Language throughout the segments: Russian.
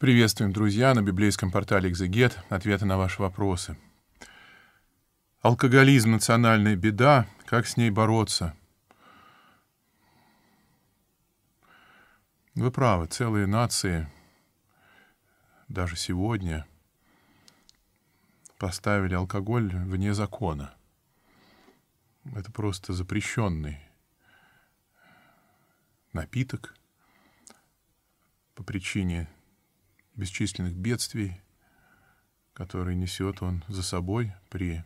Приветствуем, друзья, на библейском портале «Экзегет» ответы на ваши вопросы. Алкоголизм – национальная беда. Как с ней бороться? Вы правы, целые нации даже сегодня поставили алкоголь вне закона. Это просто запрещенный напиток по причине бесчисленных бедствий, которые несет он за собой при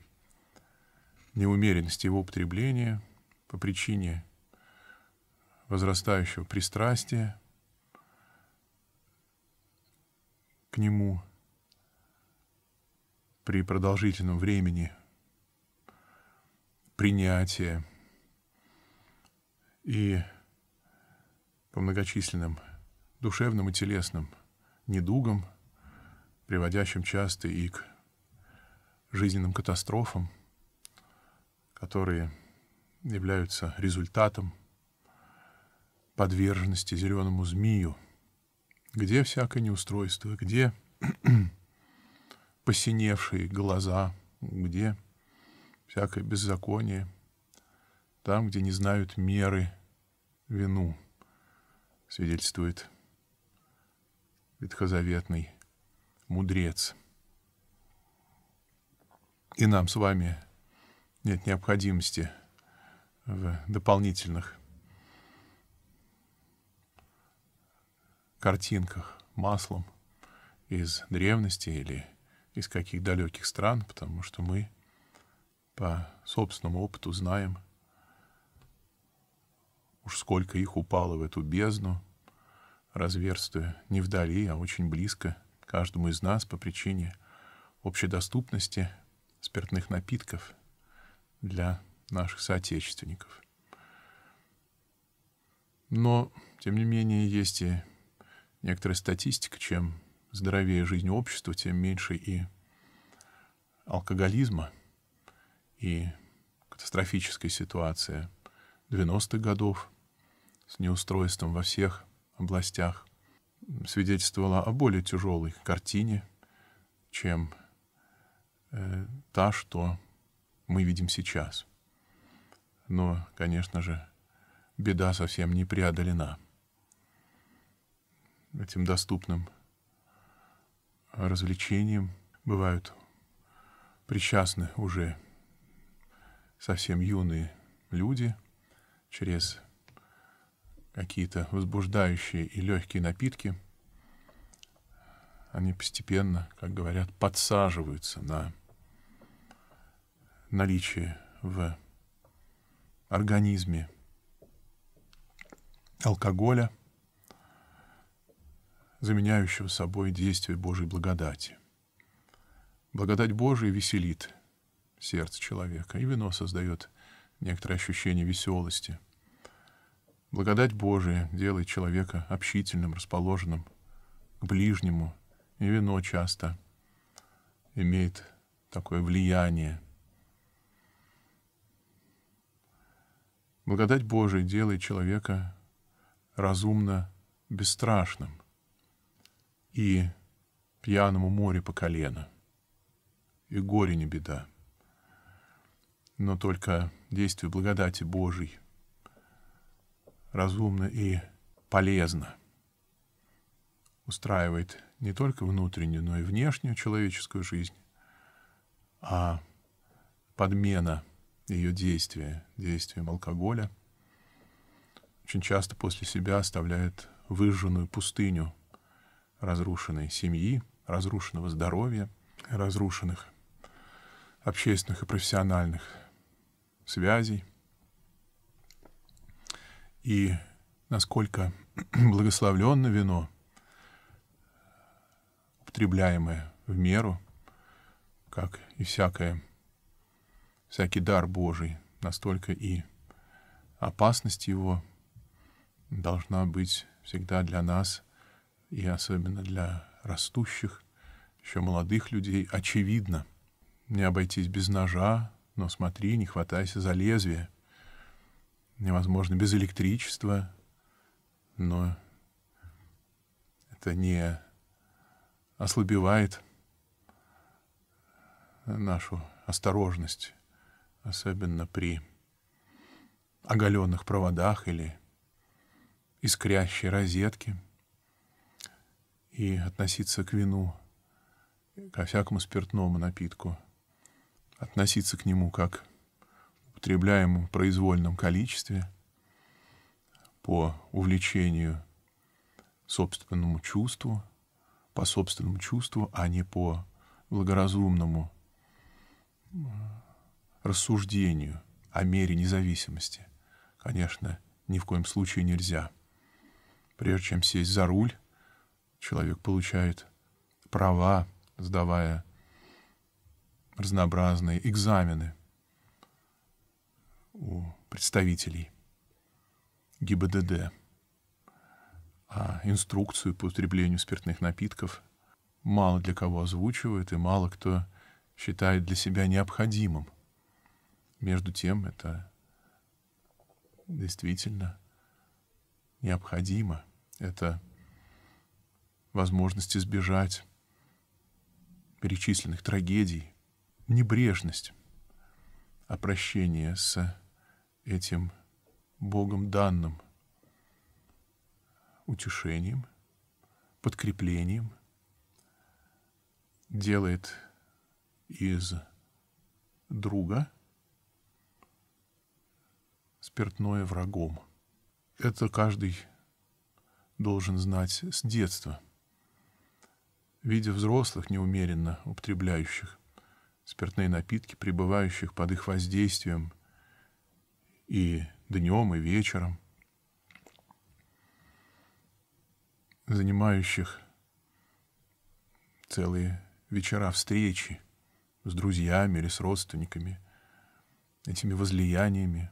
неумеренности его употребления по причине возрастающего пристрастия к нему при продолжительном времени принятия и по многочисленным душевным и телесным недугам, приводящим часто и к жизненным катастрофам, которые являются результатом подверженности зеленому змею, где всякое неустройство, где посиневшие глаза, где всякое беззаконие, там, где не знают меры вину, свидетельствует ветхозаветный мудрец. И нам с вами нет необходимости в дополнительных картинках маслом из древности или из каких далеких стран, потому что мы по собственному опыту знаем, уж сколько их упало в эту бездну, разверстую, не вдали, а очень близко, каждому из нас по причине общедоступности спиртных напитков для наших соотечественников. Но, тем не менее, есть и некоторая статистика, чем здоровее жизнь общества, тем меньше и алкоголизма, и катастрофическая ситуация 90-х годов с неустройством во всех областях, свидетельствовала о более тяжелой картине, чем э, та, что мы видим сейчас. Но, конечно же, беда совсем не преодолена этим доступным развлечениям бывают причастны уже совсем юные люди через какие-то возбуждающие и легкие напитки, они постепенно, как говорят, подсаживаются на наличие в организме алкоголя, заменяющего собой действие Божьей благодати. Благодать Божия веселит сердце человека, и вино создает некоторое ощущение веселости – Благодать Божия делает человека общительным, расположенным к ближнему, и вино часто имеет такое влияние. Благодать Божия делает человека разумно бесстрашным и пьяному море по колено, и горе не беда, но только действие благодати Божией — разумно и полезно устраивает не только внутреннюю, но и внешнюю человеческую жизнь, а подмена ее действия, действием алкоголя, очень часто после себя оставляет выжженную пустыню разрушенной семьи, разрушенного здоровья, разрушенных общественных и профессиональных связей – и насколько благословленно вино, употребляемое в меру, как и всякое, всякий дар Божий, настолько и опасность его должна быть всегда для нас и особенно для растущих, еще молодых людей, очевидно. Не обойтись без ножа, но смотри, не хватайся за лезвие невозможно без электричества, но это не ослабевает нашу осторожность, особенно при оголенных проводах или искрящей розетке, и относиться к вину, ко всякому спиртному напитку, относиться к нему как к употребляем в произвольном количестве по увлечению собственному чувству, по собственному чувству, а не по благоразумному э, рассуждению о мере независимости, конечно, ни в коем случае нельзя. Прежде чем сесть за руль, человек получает права, сдавая разнообразные экзамены – у представителей ГИБДД, а инструкцию по употреблению спиртных напитков мало для кого озвучивают и мало кто считает для себя необходимым. Между тем, это действительно необходимо. Это возможность избежать перечисленных трагедий, небрежность, обращение с этим Богом данным утешением, подкреплением, делает из друга спиртное врагом. Это каждый должен знать с детства. Видя взрослых, неумеренно употребляющих спиртные напитки, пребывающих под их воздействием – и днем, и вечером, занимающих целые вечера встречи с друзьями или с родственниками, этими возлияниями.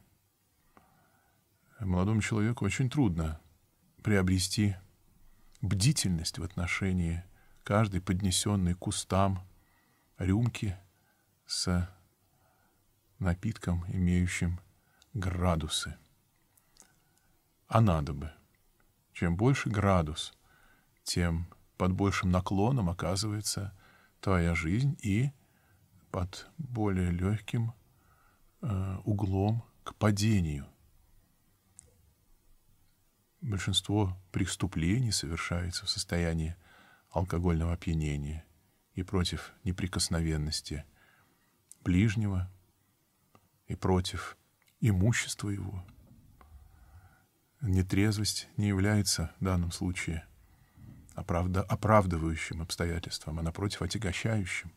Молодому человеку очень трудно приобрести бдительность в отношении каждой поднесенной к устам рюмки с напитком, имеющим градусы. А надо бы. Чем больше градус, тем под большим наклоном оказывается твоя жизнь и под более легким э, углом к падению. Большинство преступлений совершается в состоянии алкогольного опьянения и против неприкосновенности ближнего, и против имущество его. Нетрезвость не является в данном случае оправда оправдывающим обстоятельством, а напротив отягощающим,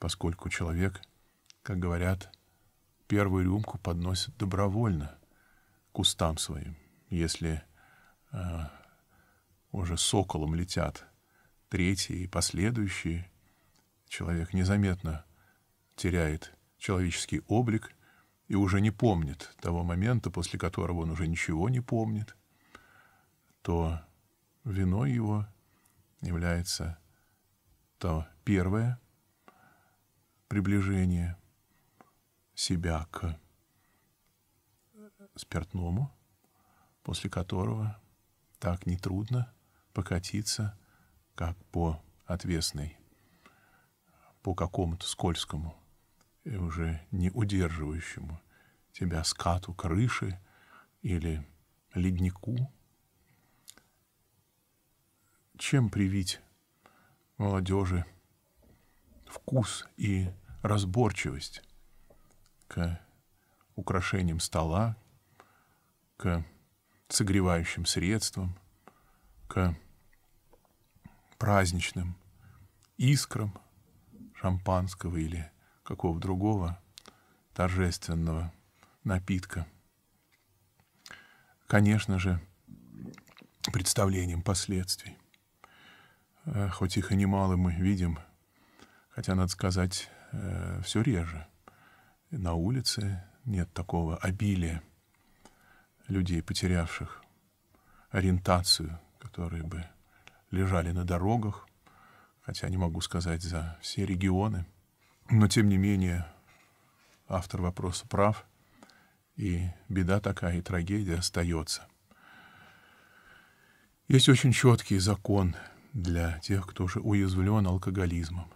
поскольку человек, как говорят, первую рюмку подносит добровольно к устам своим, если э, уже соколом летят третьи и последующие, человек незаметно теряет человеческий облик и уже не помнит того момента, после которого он уже ничего не помнит, то виной его является то первое приближение себя к спиртному, после которого так нетрудно покатиться, как по отвесной, по какому-то скользкому и уже не удерживающему тебя скату крыши или леднику. Чем привить молодежи вкус и разборчивость к украшениям стола, к согревающим средствам, к праздничным искрам шампанского или какого другого торжественного напитка. Конечно же, представлением последствий. Э, хоть их и немало мы видим, хотя, надо сказать, э, все реже. На улице нет такого обилия людей, потерявших ориентацию, которые бы лежали на дорогах, хотя не могу сказать за все регионы – но, тем не менее, автор вопроса прав, и беда такая, и трагедия остается. Есть очень четкий закон для тех, кто уже уязвлен алкоголизмом.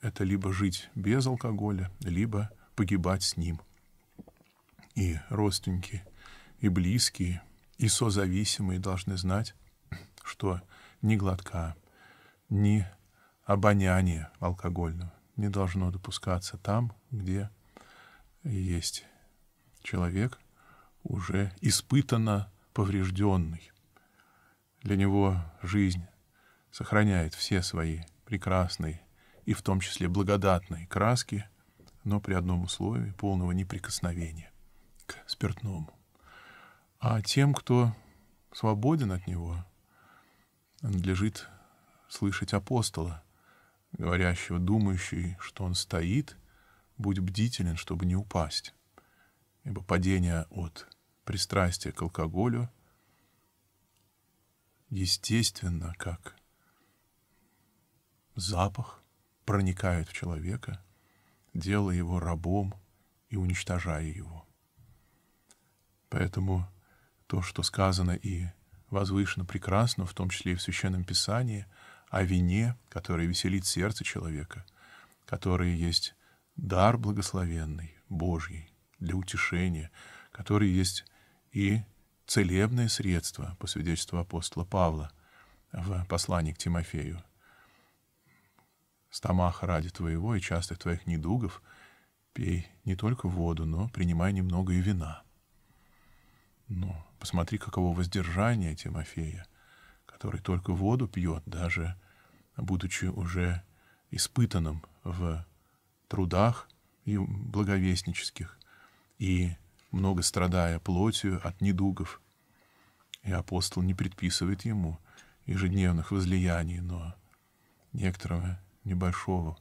Это либо жить без алкоголя, либо погибать с ним. И родственники, и близкие, и созависимые должны знать, что ни глотка, ни обоняния алкогольного не должно допускаться там, где есть человек уже испытанно поврежденный. Для него жизнь сохраняет все свои прекрасные и в том числе благодатные краски, но при одном условии полного неприкосновения к спиртному. А тем, кто свободен от него, надлежит слышать апостола, говорящего, думающий, что он стоит, будь бдителен, чтобы не упасть, ибо падение от пристрастия к алкоголю естественно, как запах проникает в человека, делая его рабом и уничтожая его. Поэтому то, что сказано и возвышено прекрасно, в том числе и в Священном Писании — о вине, которое веселит сердце человека, которое есть дар благословенный, Божий, для утешения, который есть и целебное средство, по свидетельству апостола Павла в послании к Тимофею. стомах ради твоего и частых твоих недугов пей не только воду, но принимай немного и вина». Но посмотри, каково воздержание Тимофея, который только воду пьет, даже будучи уже испытанным в трудах и благовестнических, и много страдая плотью от недугов. И апостол не предписывает ему ежедневных возлияний, но некоторого небольшого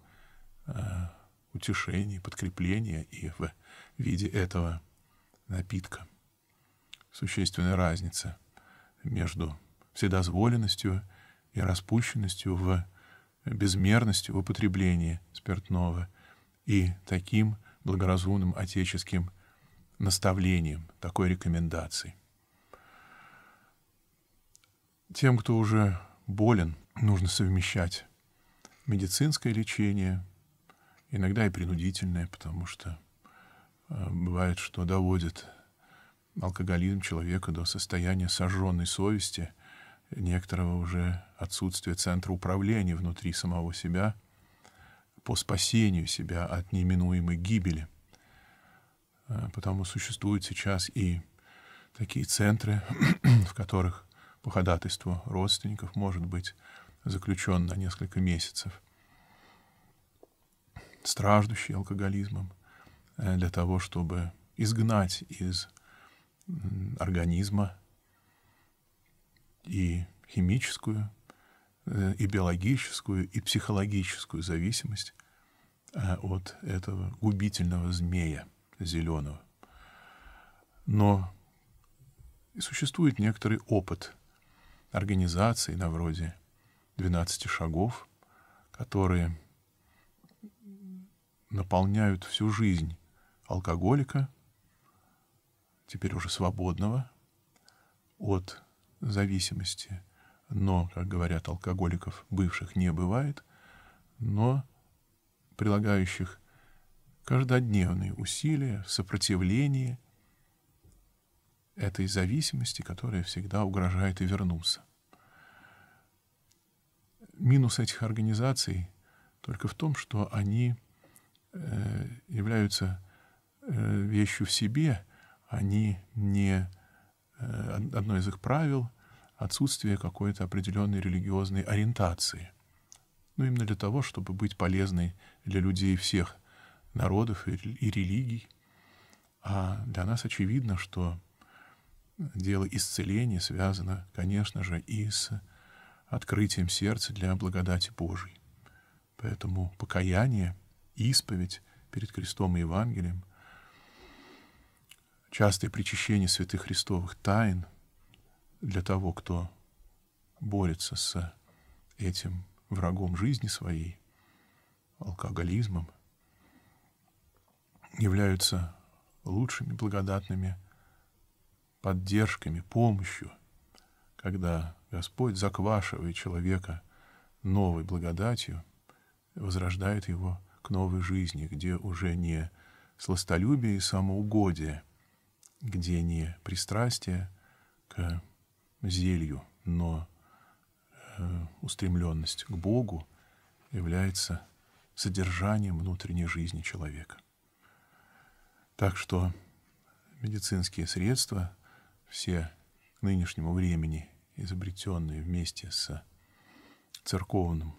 э, утешения, подкрепления и в виде этого напитка. Существенная разница между вседозволенностью и и распущенностью в безмерности в употреблении спиртного и таким благоразумным отеческим наставлением, такой рекомендацией. Тем, кто уже болен, нужно совмещать медицинское лечение, иногда и принудительное, потому что э, бывает, что доводит алкоголизм человека до состояния сожженной совести – некоторого уже отсутствия центра управления внутри самого себя по спасению себя от неминуемой гибели. Э, потому существуют сейчас и такие центры, в которых по ходатайству родственников может быть заключен на несколько месяцев страждущий алкоголизмом, э, для того, чтобы изгнать из организма и химическую, э, и биологическую, и психологическую зависимость э, от этого губительного змея зеленого. Но существует некоторый опыт организации на вроде 12 шагов, которые наполняют всю жизнь алкоголика, теперь уже свободного, от зависимости. Но, как говорят алкоголиков, бывших не бывает, но прилагающих каждодневные усилия в сопротивлении этой зависимости, которая всегда угрожает и вернуться. Минус этих организаций только в том, что они э, являются э, вещью в себе, они не Э, одно из их правил — отсутствие какой-то определенной религиозной ориентации. Ну, именно для того, чтобы быть полезной для людей всех народов и религий. А для нас очевидно, что дело исцеления связано, конечно же, и с открытием сердца для благодати Божией. Поэтому покаяние, исповедь перед крестом и Евангелием — частое причащение святых Христовых тайн для того, кто борется с этим врагом жизни своей, алкоголизмом, являются лучшими благодатными поддержками, помощью, когда Господь заквашивает человека новой благодатью, возрождает его к новой жизни, где уже не сластолюбие и самоугодие – где не пристрастие к зелью, но э, устремленность к Богу является содержанием внутренней жизни человека. Так что медицинские средства, все к нынешнему времени изобретенные вместе с церковным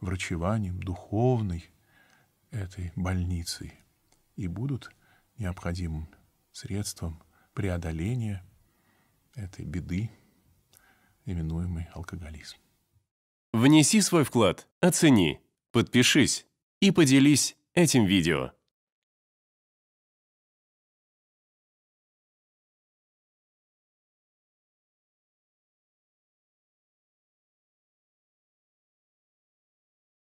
врачеванием, духовной этой больницей, и будут необходимым средством преодоления этой беды, именуемой алкоголизм. Внеси свой вклад, оцени, подпишись и поделись этим видео.